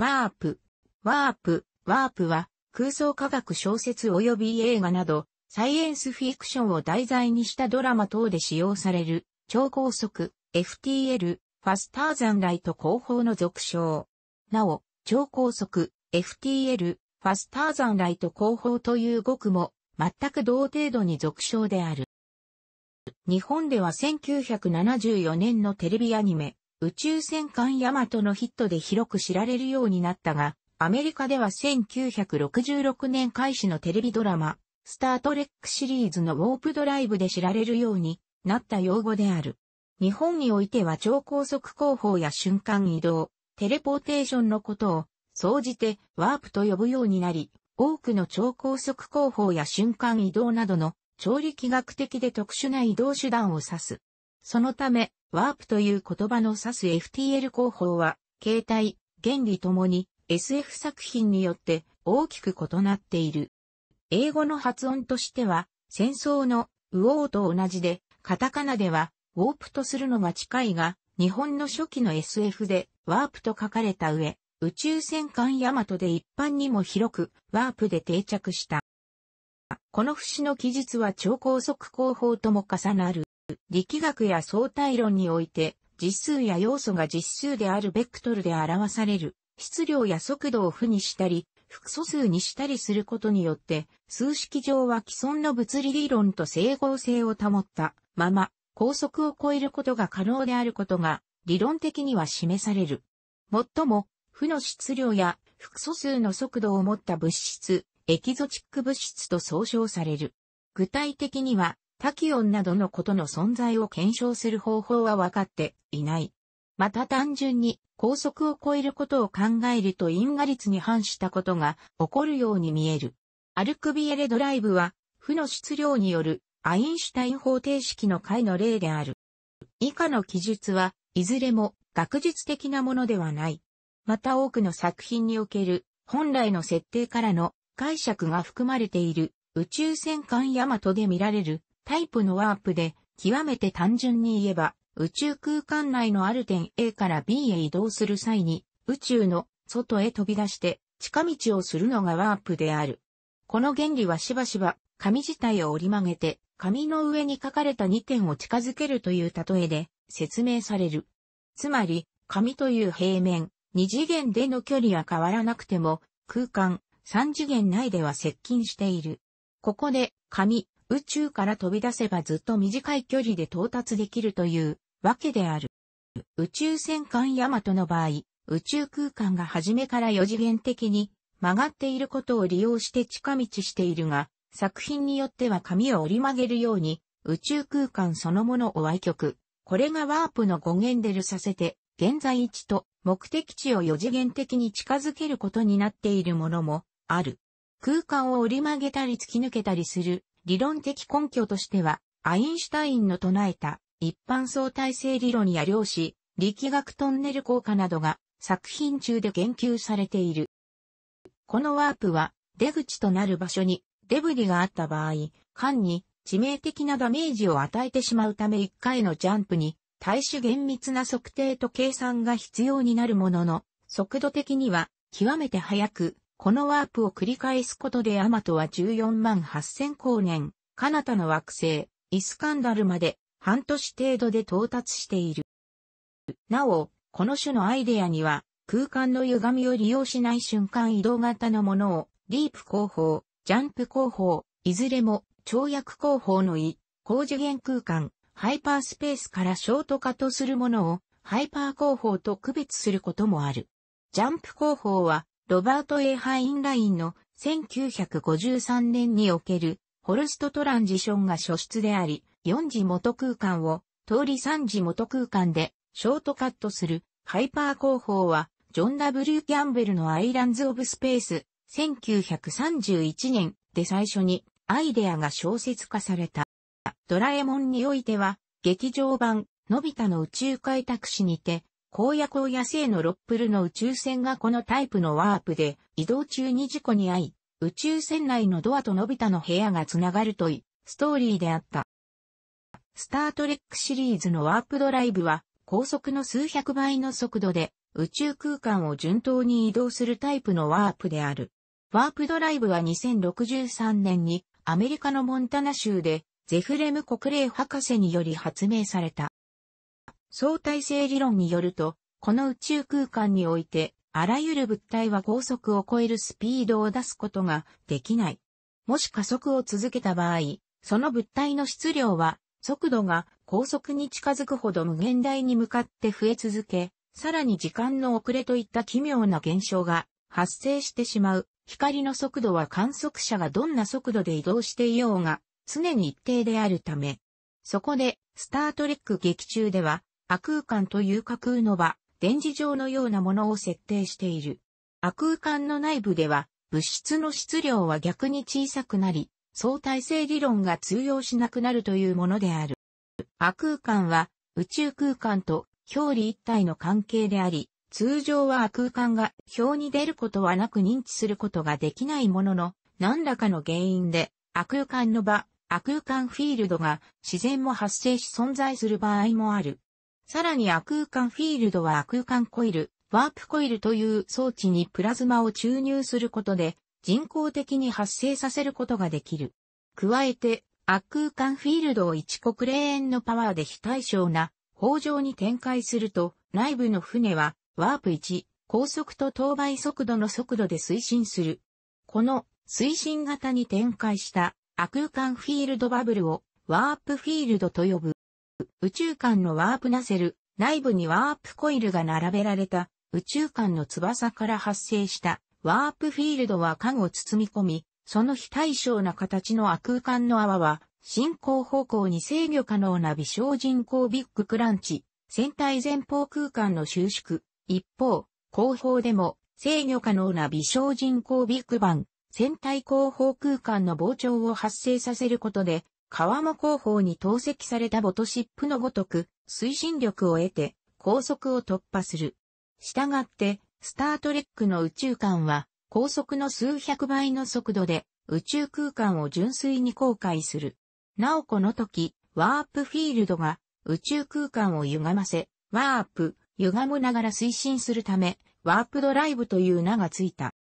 ワープ。ワープ。ワープは空想科学小説及び映画など、サイエンスフィクションを題材にしたドラマ等で使用される、超高速、FTL、ファスターザンライト広報の俗称。なお、超高速、FTL、ファスターザンライト広報という語句も、全く同程度に俗称である。日本では1974年のテレビアニメ、宇宙戦艦ヤマトのヒットで広く知られるようになったが、アメリカでは1966年開始のテレビドラマ、スタートレックシリーズのウォープドライブで知られるようになった用語である。日本においては超高速広報や瞬間移動、テレポーテーションのことを、総じてワープと呼ぶようになり、多くの超高速広報や瞬間移動などの調理器学的で特殊な移動手段を指す。そのため、ワープという言葉の指す FTL 工法は、形態、原理ともに SF 作品によって大きく異なっている。英語の発音としては、戦争のウォーと同じで、カタカナではウォープとするのが近いが、日本の初期の SF でワープと書かれた上、宇宙戦艦ヤマトで一般にも広くワープで定着した。この節の記述は超高速工法とも重なる。力学や相対論において、実数や要素が実数であるベクトルで表される、質量や速度を負にしたり、複素数にしたりすることによって、数式上は既存の物理理論と整合性を保ったまま、高速を超えることが可能であることが、理論的には示される。もっとも、負の質量や複素数の速度を持った物質、エキゾチック物質と総称される。具体的には、タキオンなどのことの存在を検証する方法は分かっていない。また単純に高速を超えることを考えると因果率に反したことが起こるように見える。アルクビエレドライブは、負の質量によるアインシュタイン方程式の解の例である。以下の記述はいずれも学術的なものではない。また多くの作品における本来の設定からの解釈が含まれている宇宙戦艦ヤマトで見られるタイプのワープで、極めて単純に言えば、宇宙空間内のある点 A から B へ移動する際に、宇宙の外へ飛び出して、近道をするのがワープである。この原理はしばしば、紙自体を折り曲げて、紙の上に書かれた2点を近づけるという例えで説明される。つまり、紙という平面、2次元での距離は変わらなくても、空間、3次元内では接近している。ここで、紙、宇宙から飛び出せばずっと短い距離で到達できるというわけである。宇宙戦艦ヤマトの場合、宇宙空間が初めから四次元的に曲がっていることを利用して近道しているが、作品によっては紙を折り曲げるように宇宙空間そのものを歪曲。これがワープの語源でるさせて、現在位置と目的地を四次元的に近づけることになっているものもある。空間を折り曲げたり突き抜けたりする理論的根拠としては、アインシュタインの唱えた一般相対性理論や量子、力学トンネル効果などが作品中で言及されている。このワープは出口となる場所にデブリがあった場合、間に致命的なダメージを与えてしまうため1回のジャンプに対種厳密な測定と計算が必要になるものの、速度的には極めて速くこのワープを繰り返すことでアマトは14万8000光年、彼方の惑星、イスカンダルまで半年程度で到達している。なお、この種のアイデアには、空間の歪みを利用しない瞬間移動型のものを、ディープ工法、ジャンプ工法、いずれも、跳躍工法の異、高次元空間、ハイパースペースからショート化とするものを、ハイパー工法と区別することもある。ジャンプ工法は、ロバート・エーハインラインの1953年におけるホルストトランジションが初出であり、4次元空間を通り3次元空間でショートカットするハイパー工法は、ジョン・ W・ キャンベルのアイランズ・オブ・スペース、1931年で最初にアイデアが小説化された。ドラえもんにおいては、劇場版、のび太の宇宙開拓史にて、荒野荒野生のロップルの宇宙船がこのタイプのワープで移動中に事故に遭い、宇宙船内のドアとのび太の部屋が繋がるとい、ストーリーであった。スタートレックシリーズのワープドライブは、高速の数百倍の速度で、宇宙空間を順当に移動するタイプのワープである。ワープドライブは2063年にアメリカのモンタナ州でゼフレム国霊博士により発明された。相対性理論によると、この宇宙空間において、あらゆる物体は高速を超えるスピードを出すことができない。もし加速を続けた場合、その物体の質量は、速度が高速に近づくほど無限大に向かって増え続け、さらに時間の遅れといった奇妙な現象が発生してしまう。光の速度は観測者がどんな速度で移動していようが、常に一定であるため。そこで、スタートレック劇中では、亜空間という架空の場、電磁場のようなものを設定している。亜空間の内部では、物質の質量は逆に小さくなり、相対性理論が通用しなくなるというものである。亜空間は、宇宙空間と表裏一体の関係であり、通常は亜空間が表に出ることはなく認知することができないものの、何らかの原因で、亜空間の場、亜空間フィールドが自然も発生し存在する場合もある。さらに亜空間フィールドは亜空間コイル、ワープコイルという装置にプラズマを注入することで人工的に発生させることができる。加えて、悪空間フィールドを1国霊園のパワーで非対称な方上に展開すると、内部の船はワープ1、高速と等倍速度の速度で推進する。この推進型に展開した悪空間フィールドバブルをワープフィールドと呼ぶ。宇宙間のワープナセル、内部にワープコイルが並べられた宇宙間の翼から発生したワープフィールドは間を包み込み、その非対称な形の空間の泡は進行方向に制御可能な微小人工ビッグクランチ、船体前方空間の収縮。一方、後方でも制御可能な微小人工ビッグバン、船体後方空間の膨張を発生させることで、川も後方に投石されたボトシップのごとく、推進力を得て、高速を突破する。したがって、スタートレックの宇宙艦は、高速の数百倍の速度で、宇宙空間を純粋に航海する。なおこの時、ワープフィールドが、宇宙空間を歪ませ、ワープ、歪むながら推進するため、ワープドライブという名がついた。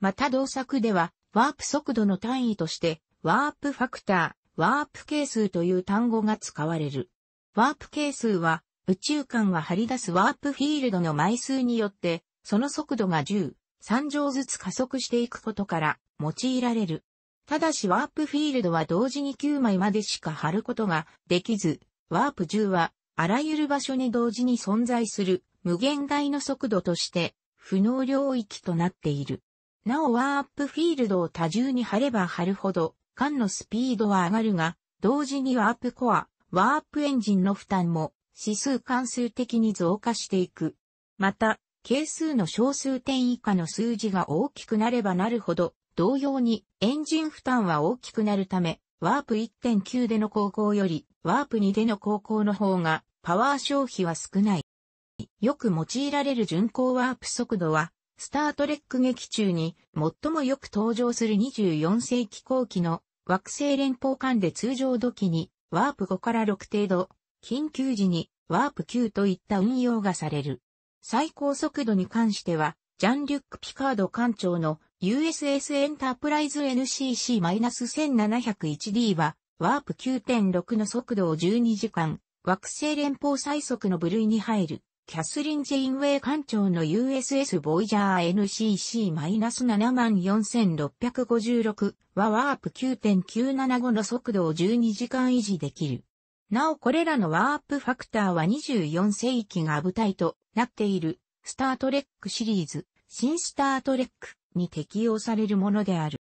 また同作では、ワープ速度の単位として、ワープファクター、ワープ係数という単語が使われる。ワープ係数は、宇宙間が張り出すワープフィールドの枚数によって、その速度が10、3乗ずつ加速していくことから、用いられる。ただしワープフィールドは同時に9枚までしか貼ることができず、ワープ10は、あらゆる場所に同時に存在する無限大の速度として、不能領域となっている。なおワープフィールドを多重に貼れば貼るほど、間のスピードは上がるが、同時にワープコア、ワープエンジンの負担も指数関数的に増加していく。また、係数の小数点以下の数字が大きくなればなるほど、同様にエンジン負担は大きくなるため、ワープ1.9での航行より、ワープ2での航行の方が、パワー消費は少ない。よく用いられる巡航ワープ速度は、スタートレック劇中に最もよく登場する24世紀後期の惑星連邦間で通常時にワープ5から6程度、緊急時にワープ9といった運用がされる。最高速度に関しては、ジャンリュック・ピカード艦長の USS エンタープライズ NCC-1701D は、ワープ9.6の速度を12時間、惑星連邦最速の部類に入る。キャスリン・ジェインウェイ艦長の USS ボイジャー NCC-74656 はワープ9.975の速度を12時間維持できる。なおこれらのワープファクターは24世紀が舞台となっているスタートレックシリーズ、新スタートレックに適用されるものである。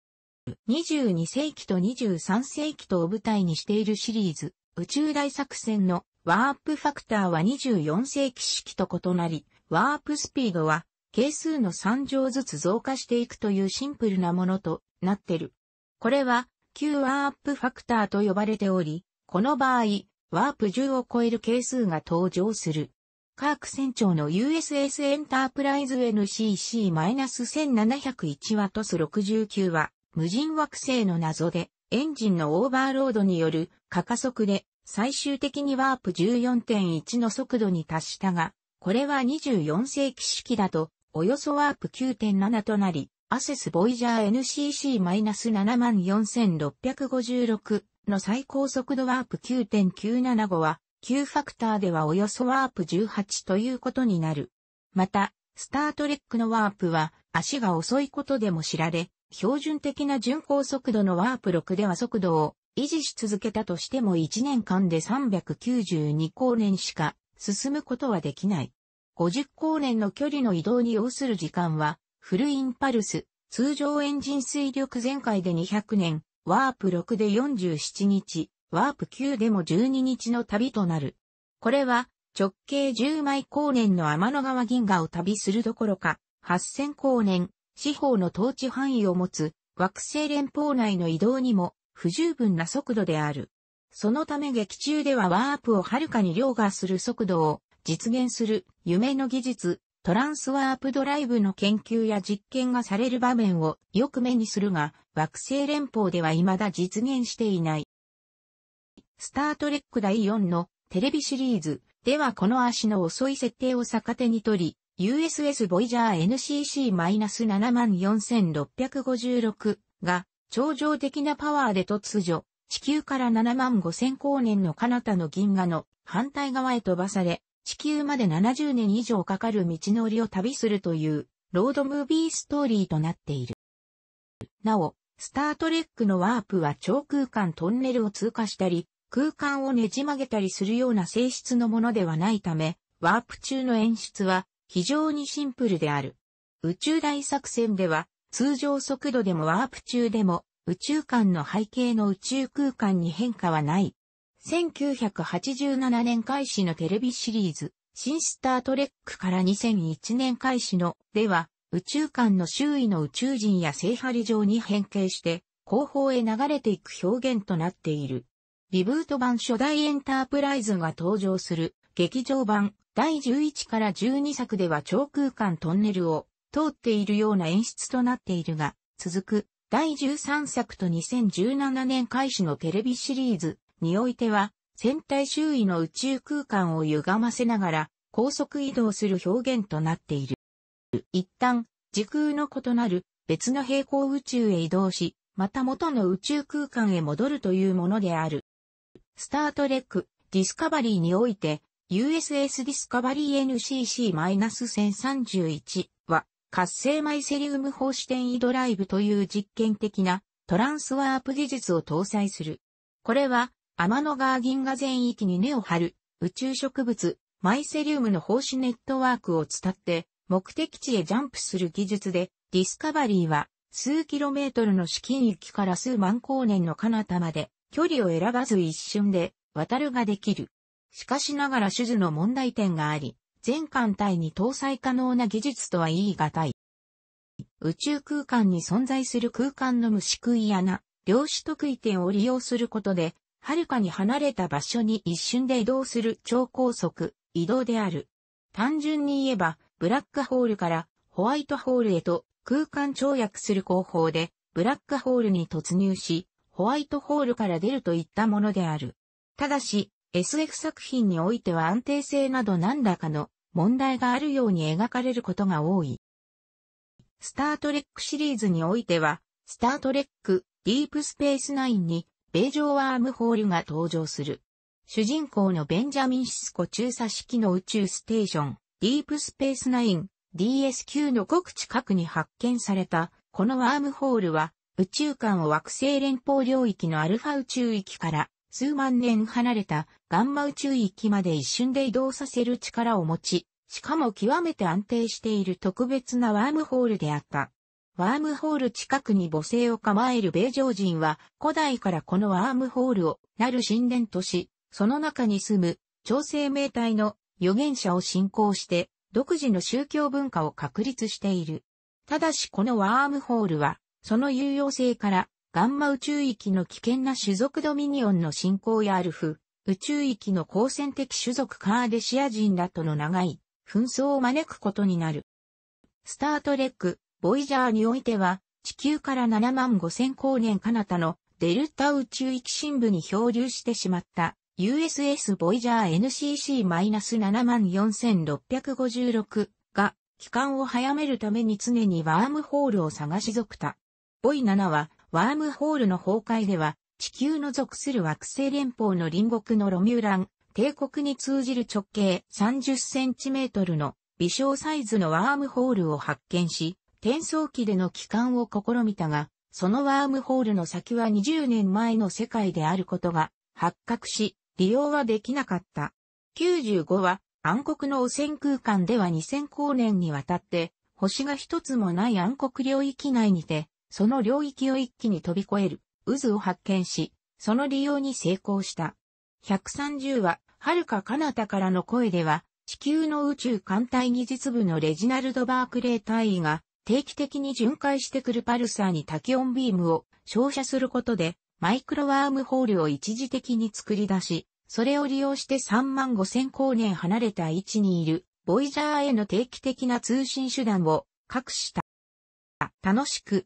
22世紀と23世紀とを舞台にしているシリーズ、宇宙大作戦のワープファクターは24世紀式と異なり、ワープスピードは、係数の3乗ずつ増加していくというシンプルなものとなってる。これは、旧ワープファクターと呼ばれており、この場合、ワープ10を超える係数が登場する。カーク船長の USS エンタープライズ NCC-1701 ワトス69は、無人惑星の謎で、エンジンのオーバーロードによる過加速で最終的にワープ14.1の速度に達したが、これは24世紀式だと、およそワープ9.7となり、アセスボイジャー NCC-74656 の最高速度ワープ9.975は、9ファクターではおよそワープ18ということになる。また、スタートレックのワープは足が遅いことでも知られ、標準的な巡航速度のワープ6では速度を維持し続けたとしても1年間で392光年しか進むことはできない。50光年の距離の移動に要する時間は、フルインパルス、通常エンジン水力全開で200年、ワープ6で47日、ワープ9でも12日の旅となる。これは、直径10枚光年の天の川銀河を旅するどころか、8000光年、四方の統治範囲を持つ、惑星連邦内の移動にも不十分な速度である。そのため劇中ではワープをはるかに凌駕する速度を実現する夢の技術、トランスワープドライブの研究や実験がされる場面をよく目にするが、惑星連邦では未だ実現していない。スタートレック第4のテレビシリーズではこの足の遅い設定を逆手に取り、USS Voyager NCC-74656 が超常的なパワーで突如、地球から7万5千光年の彼方の銀河の反対側へ飛ばされ、地球まで70年以上かかる道のりを旅するという、ロードムービーストーリーとなっている。なお、スタートレックのワープは超空間トンネルを通過したり、空間をねじ曲げたりするような性質のものではないため、ワープ中の演出は非常にシンプルである。宇宙大作戦では通常速度でもワープ中でも宇宙間の背景の宇宙空間に変化はない。1987年開始のテレビシリーズ、新スタートレックから2001年開始の、では、宇宙間の周囲の宇宙人や聖張場に変形して、後方へ流れていく表現となっている。リブート版初代エンタープライズが登場する劇場版第11から12作では超空間トンネルを通っているような演出となっているが、続く第13作と2017年開始のテレビシリーズにおいては、船体周囲の宇宙空間を歪ませながら高速移動する表現となっている。一旦、時空の異なる別の平行宇宙へ移動し、また元の宇宙空間へ戻るというものである。スタートレック、ディスカバリーにおいて、USS ディスカバリー NCC-1031 は、活性マイセリウム放射点移ドライブという実験的なトランスワープ技術を搭載する。これは、天の川銀河全域に根を張る宇宙植物マイセリウムの放射ネットワークを伝って目的地へジャンプする技術でディスカバリーは数キロメートルの至近域から数万光年の彼方まで距離を選ばず一瞬で渡るができる。しかしながら手術の問題点があり、全艦隊に搭載可能な技術とは言い難い。宇宙空間に存在する空間の虫食い穴、量子特異点を利用することで、はるかに離れた場所に一瞬で移動する超高速、移動である。単純に言えば、ブラックホールからホワイトホールへと空間跳躍する工法で、ブラックホールに突入し、ホワイトホールから出るといったものである。ただし、SF 作品においては安定性など何らかの問題があるように描かれることが多い。スタートレックシリーズにおいては、スタートレック、ディープスペースナインに、米上ワームホールが登場する。主人公のベンジャミン・シスコ中佐式の宇宙ステーション、ディープスペースナイン、DSQ のごく近くに発見された、このワームホールは、宇宙間を惑星連邦領域のアルファ宇宙域から数万年離れたガンマ宇宙域まで一瞬で移動させる力を持ち、しかも極めて安定している特別なワームホールであった。ワームホール近くに母性を構える米常人は古代からこのワームホールをなる神殿とし、その中に住む超生命体の預言者を信仰して独自の宗教文化を確立している。ただしこのワームホールはその有用性からガンマ宇宙域の危険な種族ドミニオンの侵攻やアルフ、宇宙域の好戦的種族カーデシア人らとの長い紛争を招くことになる。スタートレック、ボイジャーにおいては、地球から7万5千光年彼方のデルタ宇宙域深部に漂流してしまった USS ボイジャー NCC-74656 が、帰還を早めるために常にワームホールを探し続くた。ボイ7はワームホールの崩壊では、地球の属する惑星連邦の隣国のロミューラン、帝国に通じる直径3 0センチメートルの微小サイズのワームホールを発見し、転送機での帰還を試みたが、そのワームホールの先は20年前の世界であることが発覚し、利用はできなかった。95は暗黒の汚染空間では2000光年にわたって、星が一つもない暗黒領域内にて、その領域を一気に飛び越える渦を発見し、その利用に成功した。130は、遥か彼方からの声では、地球の宇宙艦隊技術部のレジナルド・バークレー隊員が定期的に巡回してくるパルサーに多気音ビームを照射することで、マイクロワームホールを一時的に作り出し、それを利用して3万5千光年離れた位置にいる、ボイジャーへの定期的な通信手段を隠した。楽しく、